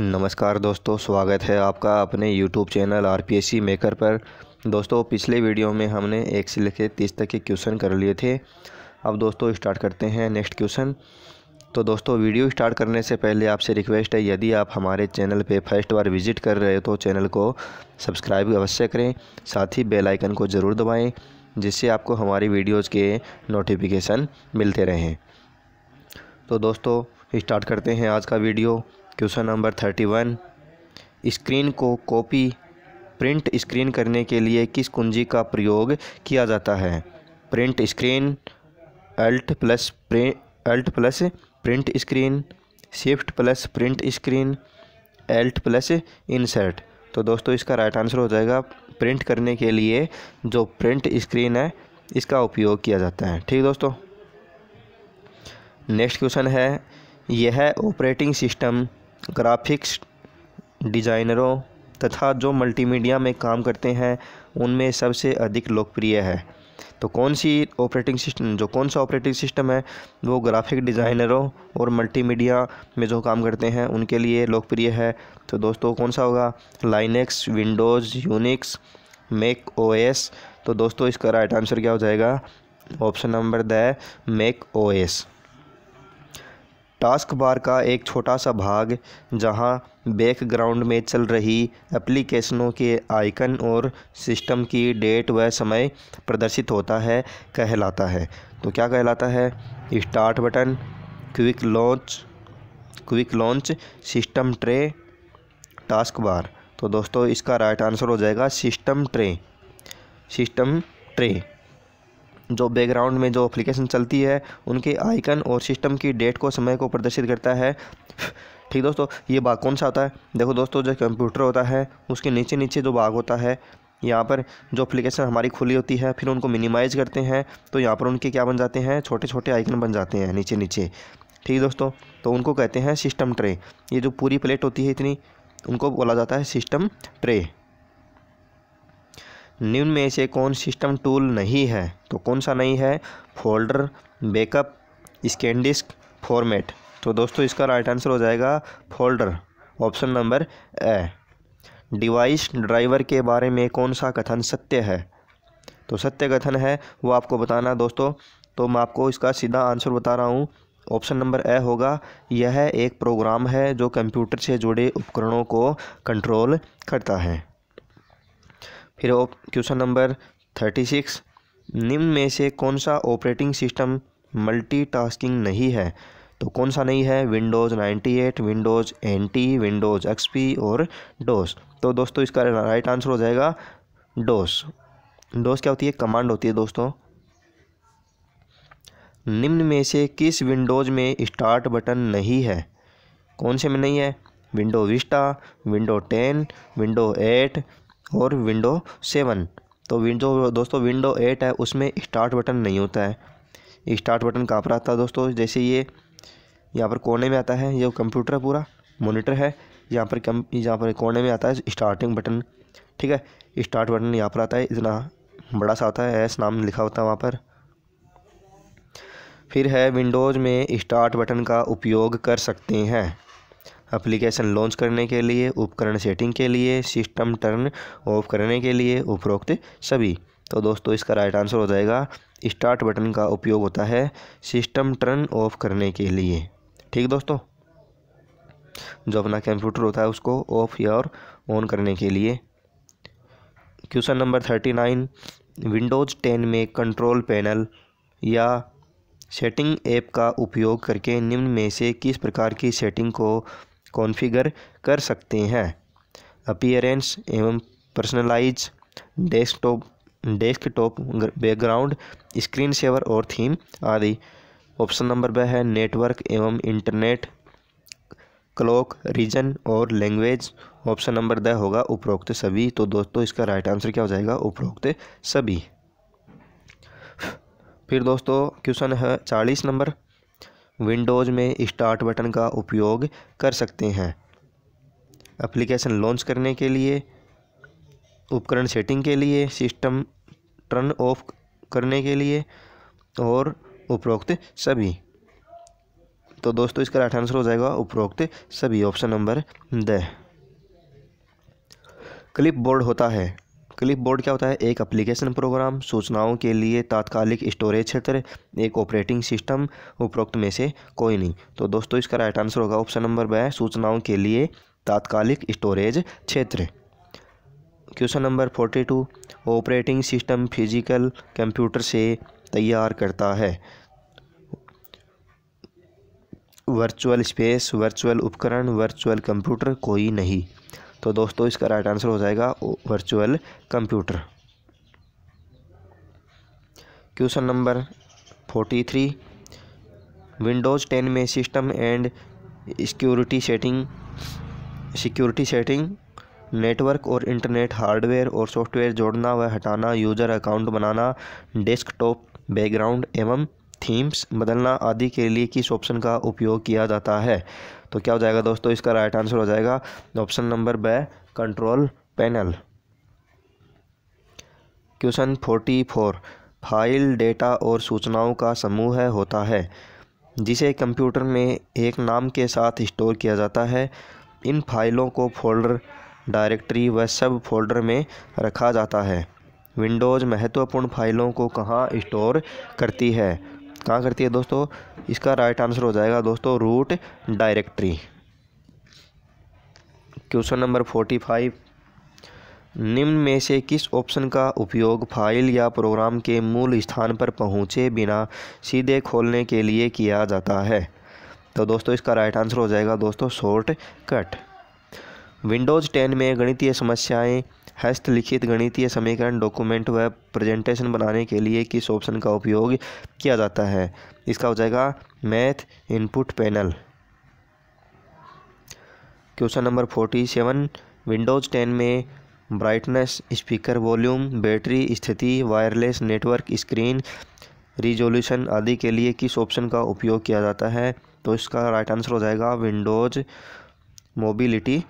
नमस्कार दोस्तों स्वागत है आपका अपने YouTube channel R P S C maker पर दोस्तों पिछले वीडियो में हमने एक से लेकर तीस तक के क्वेश्चन कर लिए थे अब दोस्तों स्टार्ट करते हैं नेक्स्ट क्वेश्चन तो दोस्तों वीडियो स्टार्ट करने से पहले आपसे रिक्वेस्ट है यदि आप हमारे चैनल पे फर्स्ट बार विजिट कर रहे हो तो चैनल को सब्सक्राइब अवश्य करें साथ ही बेल आइकन को ज़रूर दबाएं जिससे आपको हमारी वीडियोज़ के नोटिफिकेशन मिलते रहें तो दोस्तों स्टार्ट करते हैं आज का video question number thirty one screen को कॉपी प्रिंट स्क्रीन करने के लिए किस कुंजी का प्रयोग किया जाता है print screen alt plus alt plus print screen shift plus print screen alt plus insert तो दोस्तों इसका राइट आंसर हो जाएगा प्रिंट करने के लिए जो प्रिंट स्क्रीन है इसका उपयोग किया जाता है ठीक दोस्तों नेक्स्ट क्वेश्चन है यह ऑपरेटिंग सिस्टम ग्राफिक्स डिज़ाइनरों तथा जो मल्टीमीडिया में काम करते हैं उनमें सबसे अधिक लोकप्रिय है तो कौन सी ऑपरेटिंग सिस्टम जो कौन सा ऑपरेटिंग सिस्टम है वो ग्राफिक डिज़ाइनरों और मल्टीमीडिया में जो काम करते हैं उनके लिए लोकप्रिय है तो दोस्तों कौन सा होगा Linux Windows Unix Mac OS तो दोस्तों इसका राइट आंसर क्या हो जाएगा option number D Mac OS task bar का एक छोटा सा भाग जहां बैकग्राउंड में चल रही एप्लीकेशनों के आइकन और सिस्टम की डेट व समय प्रदर्शित होता है कहलाता है तो क्या कहलाता है start button quick launch quick launch system tray task bar तो दोस्तों इसका राइट आंसर हो जाएगा सिस्टम ट्रे सिस्टम ट्रे जो बैकग्राउंड में जो एप्लीकेशन चलती है उनके आइकन और सिस्टम की डेट को समय को प्रदर्शित करता है ठीक दोस्तों ये भाग कौन सा होता है देखो दोस्तों जो कंप्यूटर होता है उसके नीचे नीचे जो भाग होता है यहाँ पर जो एप्लीकेशन हमारी खुली होती है फिर उनको मिनिमाइज़ करते हैं तो यहाँ पर उनके क्या बन जाते हैं छोटे छोटे आइकन बन जाते हैं नीचे नीचे ठीक दोस्तों तो उनको कहते हैं सिस्टम ट्रे ये जो पूरी प्लेट होती है इतनी उनको बोला जाता है सिस्टम ट्रे निम्न में से कौन सिस्टम टूल नहीं है तो कौन सा नहीं है folder backup scan disk format तो दोस्तों इसका राइट आंसर हो जाएगा folder option number A device driver के बारे में कौन सा कथन सत्य है तो सत्य कथन है वो आपको बताना दोस्तों तो मैं आपको इसका सीधा आंसर बता रहा हूँ ऑप्शन नंबर ए होगा यह एक प्रोग्राम है जो कंप्यूटर से जुड़े उपकरणों को कंट्रोल करता है फिर क्वेश्चन नंबर थर्टी सिक्स निम्न में से कौन सा ऑपरेटिंग सिस्टम मल्टीटास्किंग नहीं है तो कौन सा नहीं है Windows eight Windows T Windows XP और डोस तो दोस्तों इसका राइट आंसर हो जाएगा डोस डोस क्या होती है कमांड होती है दोस्तों निम्न में से किस विंडोज़ में स्टार्ट बटन नहीं है कौन से में नहीं है window Vista window ten window eight और विंडो सेवन तो विंडो दोस्तों विंडो एट है उसमें स्टार्ट बटन नहीं होता है स्टार्ट बटन कहाँ पर आता है दोस्तों जैसे ये यहाँ पर कोने में आता है ये कंप्यूटर पूरा मोनीटर है यहाँ पर कम यहाँ पर कोने में आता है स्टार्टिंग बटन ठीक है स्टार्ट बटन यहाँ पर आता है इतना बड़ा सा आता है ऐसा नाम लिखा होता है वहाँ पर फिर है विंडोज़ में स्टार्ट बटन का उपयोग कर सकते हैं एप्लीकेशन लॉन्च करने के लिए उपकरण सेटिंग के लिए सिस्टम टर्न ऑफ करने के लिए उपरोक्त सभी तो दोस्तों इसका राइट आंसर हो जाएगा स्टार्ट बटन का उपयोग होता है सिस्टम टर्न ऑफ करने के लिए ठीक दोस्तों जो अपना कंप्यूटर होता है उसको ऑफ या और ऑन करने के लिए question number thirty nine Windows ten में कंट्रोल पैनल या सेटिंग ऐप का उपयोग करके निम्न में से किस प्रकार की सेटिंग को कॉन्फ़िगर कर सकते हैं अपीयरेंस एवं personalise desktop desktop background screen saver और थीम आदि ऑप्शन नंबर ब है नेटवर्क एवं इंटरनेट क्लॉक रीजन और लैंग्वेज ऑप्शन नंबर द होगा उपरोक्त सभी तो दोस्तों इसका राइट आंसर क्या हो जाएगा उपरोक्त सभी फिर दोस्तों क्वेश्चन है चालीस नंबर विंडोज़ में स्टार्ट बटन का उपयोग कर सकते हैं एप्लीकेशन लॉन्च करने के लिए उपकरण सेटिंग के लिए सिस्टम टर्न ऑफ करने के लिए और उपरोक्त सभी तो दोस्तों इसका राइट आंसर हो जाएगा उपरोक्त सभी ऑप्शन नंबर द क्लिपबोर्ड होता है क्लिप बोर्ड क्या होता है एक अप्लीकेशन प्रोग्राम सूचनाओं के लिए तात्कालिक स्टोरेज क्षेत्र एक ऑपरेटिंग सिस्टम उपरोक्त में से कोई नहीं तो दोस्तों इसका राइट आंसर होगा ऑप्शन नंबर ब सूचनाओं के लिए तात्कालिक स्टोरेज क्षेत्र question number forty two operating system physical computer से तैयार करता है वर्चुअल स्पेस वर्चुअल उपकरण वर्चुअल कंप्यूटर कोई नहीं तो दोस्तों इसका राइट आंसर हो जाएगा virtual computer question number forty three Windows ten में system and security setting security setting network और इंटरनेट हार्डवेयर और सॉफ्टवेयर जोड़ना व हटाना यूज़र अकाउंट बनाना डेस्कटॉप बैकग्राउंड एवं थीम्स बदलना आदि के लिए किस ऑप्शन का उपयोग किया जाता है तो क्या हो जाएगा दोस्तों इसका राइट आंसर हो जाएगा ऑप्शन नंबर ब control panel question forty four file data और सूचनाओं का समूह है होता है जिसे कंप्यूटर में एक नाम के साथ स्टोर किया जाता है इन फाइलों को फोल्डर डायरेक्टरी व सब फोल्डर में रखा जाता है विंडोज़ महत्वपूर्ण फाइलों को कहाँ स्टोर करती है कहाँ करती है दोस्तों इसका राइट आंसर हो जाएगा दोस्तों root directory question number forty five निम्न में से किस ऑप्शन का उपयोग फाइल या प्रोग्राम के मूल स्थान पर पहुँचे बिना सीधे खोलने के लिए किया जाता है तो दोस्तों इसका राइट आंसर हो जाएगा दोस्तों शॉर्ट कट विंडोज़ टेन में गणितीय समस्याएं हस्तलिखित गणितीय समीकरण डॉक्यूमेंट व प्रेजेंटेशन बनाने के लिए किस ऑप्शन का उपयोग किया जाता है इसका हो जाएगा math input panel question number forty seven Windows ten में ब्राइटनेस स्पीकर वॉल्यूम बैटरी स्थिति वायरलेस नेटवर्क स्क्रीन रिजोल्यूशन आदि के लिए किस ऑप्शन का उपयोग किया जाता है तो इसका राइट आंसर हो जाएगा Windows mobility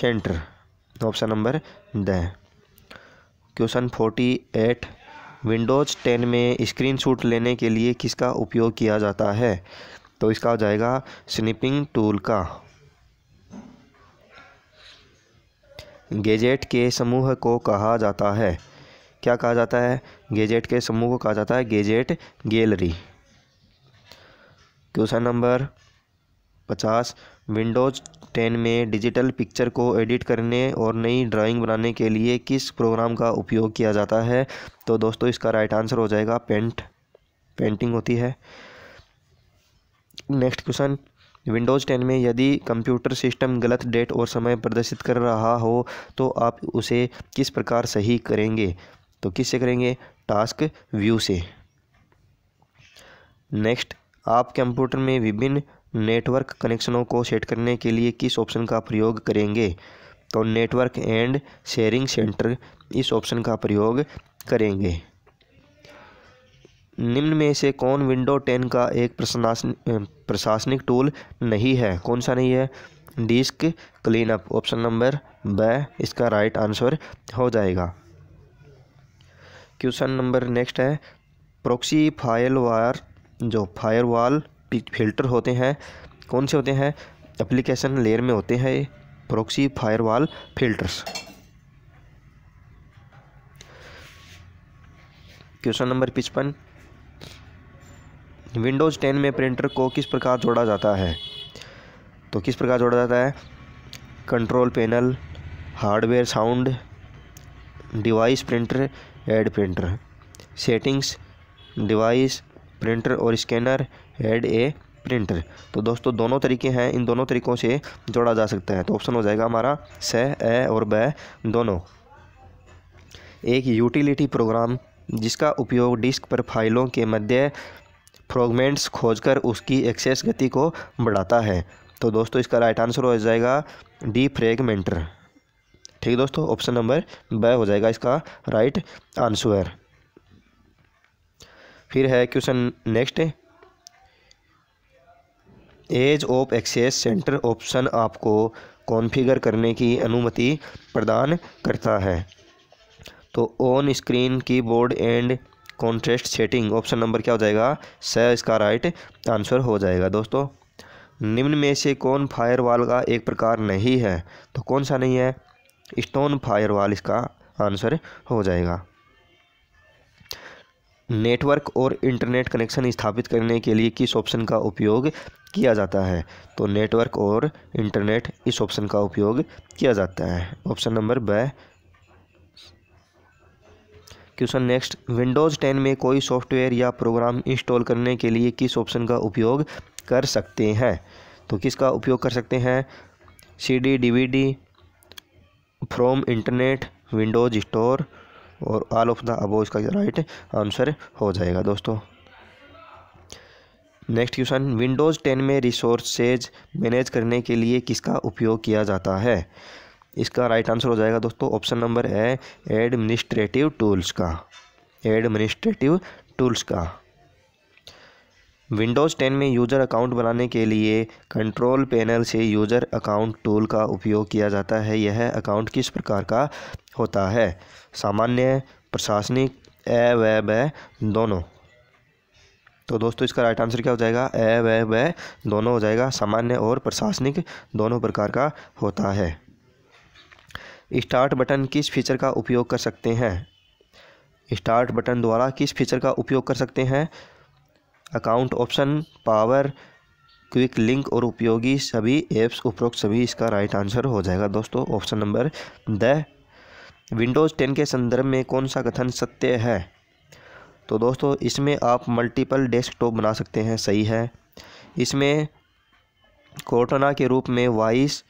centre option number दें question forty eight Windows ten में स्क्रीनशॉट लेने के लिए किसका उपयोग किया जाता है तो इसका हो जाएगा स्निपिंग टूल का गेजेट के समूह को कहा जाता है क्या कहा जाता है गेजेट के समूह को कहा जाता है गेजेट गैलरी क्वेश्चन नंबर पचास विंडोज़ 10 में डिजिटल पिक्चर को एडिट करने और नई ड्राइंग बनाने के लिए किस प्रोग्राम का उपयोग किया जाता है तो दोस्तों इसका राइट आंसर हो जाएगा पेंट पेंटिंग होती है नेक्स्ट क्वेश्चन विंडोज़ टेन में यदि कंप्यूटर सिस्टम गलत डेट और समय प्रदर्शित कर रहा हो तो आप उसे किस प्रकार सही करेंगे तो किससे करेंगे टास्क व्यू से नेक्स्ट आप कंप्यूटर में विभिन्न नेटवर्क कनेक्शनों को सेट करने के लिए किस ऑप्शन का प्रयोग करेंगे तो नेटवर्क एंड शेयरिंग सेंटर इस ऑप्शन का प्रयोग करेंगे निम्न में से कौन विंडो टेन का एक प्रशासनिक प्रशासनिक टूल नहीं है कौन सा नहीं है डिस्क क्लीनअप ऑप्शन नंबर ब इसका राइट आंसर हो जाएगा क्वेश्चन नंबर नेक्स्ट है प्रोक्सी फाइल वायर जो फायरवॉल फिल्टर होते हैं कौन से होते हैं एप्लीकेशन लेयर में होते हैं proxy firewall filters question number पिचपन विंडोज़ टेन में प्रिंटर को किस प्रकार जोड़ा जाता है तो किस प्रकार जोड़ा जाता है control panel hardware sound device printer add printer settings device printer और स्कैनर हैड ए प्रिंटर तो दोस्तों दोनों तरीके हैं इन दोनों तरीक़ों से जोड़ा जा सकता है तो ऑप्शन हो जाएगा हमारा स ए और ब दोनों एक यूटिलिटी प्रोग्राम जिसका उपयोग डिस्क पर फाइलों के मध्य फ्रोगमेंट्स खोजकर उसकी एक्सेस गति को बढ़ाता है तो दोस्तों इसका राइट आंसर हो जाएगा डी फ्रेगमेंटर ठीक दोस्तों ऑप्शन नंबर ब हो जाएगा इसका राइट आंसर फिर है question next ease of access centre option आपको कॉन्फ़िगर करने की अनुमति प्रदान करता है तो on screen keyboard and contrast setting option number क्या हो जाएगा स इसका राइट आंसर हो जाएगा दोस्तों निम्न में से कौन फायरवॉल का एक प्रकार नहीं है तो कौन सा नहीं है स्टोन फायरवाल इसका आंसर हो जाएगा नेटवर्क और इंटरनेट कनेक्शन स्थापित करने के लिए किस ऑप्शन का उपयोग किया जाता है तो नेटवर्क और इंटरनेट इस ऑप्शन का उपयोग किया जाता है ऑप्शन नंबर ब क्वेश्चन नेक्स्ट विंडोज़ टेन में कोई सॉफ्टवेयर या प्रोग्राम इंस्टॉल करने के लिए किस ऑप्शन का उपयोग कर सकते हैं तो किसका उपयोग कर सकते हैं C D D V D from internet Windows store और ऑल ऑफ द अबो इसका राइट आंसर हो जाएगा दोस्तों नेक्स्ट क्वेश्चन विंडोज़ टेन में रिसोर्सेज मैनेज करने के लिए किसका उपयोग किया जाता है इसका राइट आंसर हो जाएगा दोस्तों ऑप्शन नंबर है एडमिनिस्ट्रेटिव टूल्स का एडमिनिस्ट्रेटिव टूल्स का विंडोज़ टेन में यूज़र अकाउंट बनाने के लिए कंट्रोल पैनल से यूज़र अकाउंट टूल का उपयोग किया जाता है यह अकाउंट किस प्रकार का होता है सामान्य प्रशासनिक ए व दोनों तो दोस्तों इसका राइट आंसर क्या हो जाएगा ए व व दोनों हो जाएगा सामान्य और प्रशासनिक दोनों प्रकार का होता है स्टार्ट बटन किस फीचर का उपयोग कर सकते हैं स्टार्ट बटन द्वारा किस फीचर का उपयोग कर सकते हैं account option power quick link और उपयोगी सभी ऐप्स उपरोक्त सभी इसका राइट आंसर हो जाएगा दोस्तों ऑप्शन नंबर द विंडोज़ टेन के संदर्भ में कौन सा कथन सत्य है तो दोस्तों इसमें आप मल्टीपल डेस्कटॉप बना सकते हैं सही है इसमें कोटना के रूप में वॉइस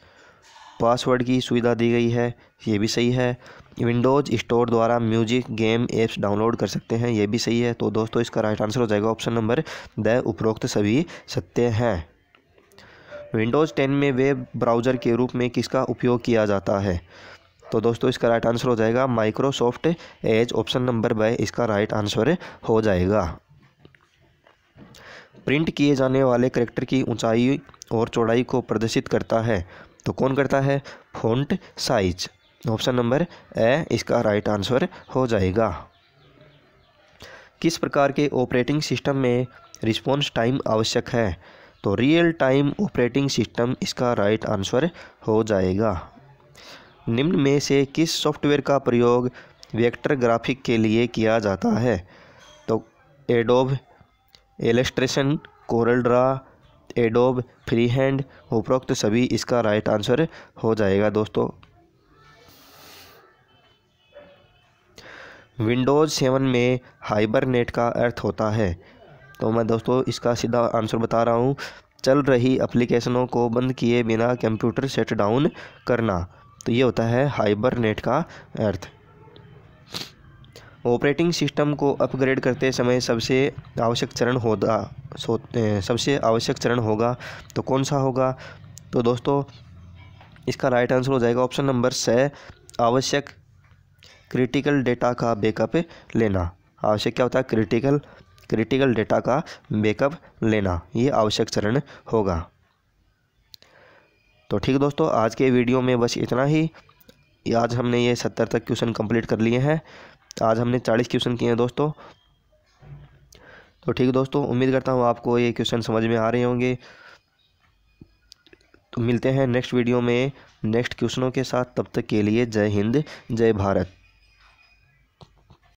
पासवर्ड की सुविधा दी गई है ये भी सही है विंडोज़ स्टोर द्वारा म्यूजिक गेम ऐप्स डाउनलोड कर सकते हैं ये भी सही है तो दोस्तों इसका राइट आंसर हो जाएगा ऑप्शन नंबर द उपरोक्त सभी सत्य हैं विंडोज़ टेन में वेब ब्राउज़र के रूप में किसका उपयोग किया जाता है तो दोस्तों इसका राइट आंसर हो जाएगा माइक्रोसॉफ्ट एज ऑप्शन नंबर बाय इसका राइट आंसर हो जाएगा प्रिंट किए जाने वाले करेक्टर की ऊंचाई और चौड़ाई को प्रदर्शित करता है तो कौन करता है font size option number A इसका राइट आंसर हो जाएगा किस प्रकार के ऑपरेटिंग सिस्टम में रिस्पॉन्स टाइम आवश्यक है तो रियल टाइम ऑपरेटिंग सिस्टम इसका राइट आंसर हो जाएगा निम्न में से किस सॉफ्टवेयर का प्रयोग वेक्टर ग्राफिक के लिए किया जाता है तो Adobe illustration Corel draw Adobe free hand उपरोक्त सभी इसका राइट आंसर हो जाएगा दोस्तों विंडोज़ सेवन में हाइबरनेट का अर्थ होता है तो मैं दोस्तों इसका सीधा आंसर बता रहा हूँ चल रही एप्लीकेशनों को बंद किए बिना कंप्यूटर सेट डाउन करना तो ये होता है हाइबरनेट का अर्थ ऑपरेटिंग सिस्टम को अपग्रेड करते समय सबसे आवश्यक चरण होगा सबसे आवश्यक चरण होगा तो कौन सा होगा तो दोस्तों इसका राइट आंसर हो जाएगा ऑप्शन नंबर स आवश्यक क्रिटिकल डेटा का बैकअप लेना आवश्यक क्या होता है क्रिटिकल क्रिटिकल डेटा का बैकअप लेना ये आवश्यक चरण होगा तो ठीक दोस्तों आज के वीडियो में बस इतना ही आज हमने ये सत्तर तक क्वेश्चन कंप्लीट कर लिए हैं आज हमने चालीस क्वेश्चन किए हैं दोस्तों तो ठीक दोस्तों उम्मीद करता हूँ आपको ये क्वेश्चन समझ में आ रहे होंगे तो मिलते हैं नेक्स्ट वीडियो में नेक्स्ट क्वेश्चनों के साथ तब तक के लिए जय हिंद जय भारत